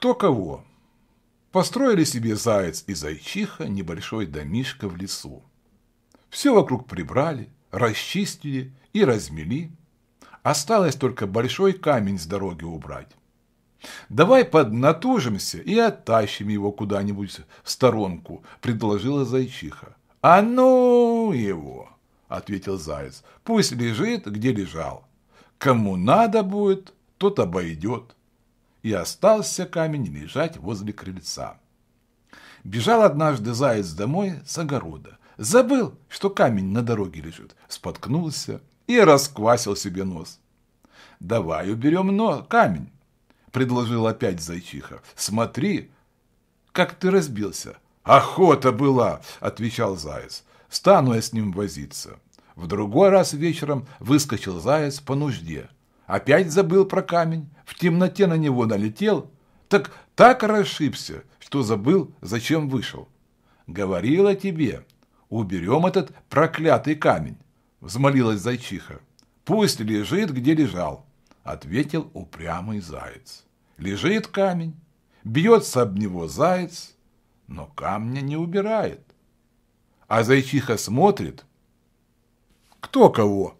Кто кого. Построили себе заяц и зайчиха небольшой домишко в лесу. Все вокруг прибрали, расчистили и размели. Осталось только большой камень с дороги убрать. «Давай поднатужимся и оттащим его куда-нибудь в сторонку», – предложила зайчиха. «А ну его!» – ответил заяц. «Пусть лежит, где лежал. Кому надо будет, тот обойдет» и остался камень лежать возле крыльца. Бежал однажды заяц домой с огорода. Забыл, что камень на дороге лежит, споткнулся и расквасил себе нос. «Давай уберем но камень», — предложил опять зайчиха. «Смотри, как ты разбился». «Охота была!» – отвечал заяц. «Стану я с ним возиться». В другой раз вечером выскочил заяц по нужде. Опять забыл про камень, в темноте на него налетел. Так так расшибся, что забыл, зачем вышел. Говорила тебе, уберем этот проклятый камень, взмолилась зайчиха. Пусть лежит, где лежал, ответил упрямый заяц. Лежит камень, бьется об него заяц, но камня не убирает. А зайчиха смотрит, кто кого,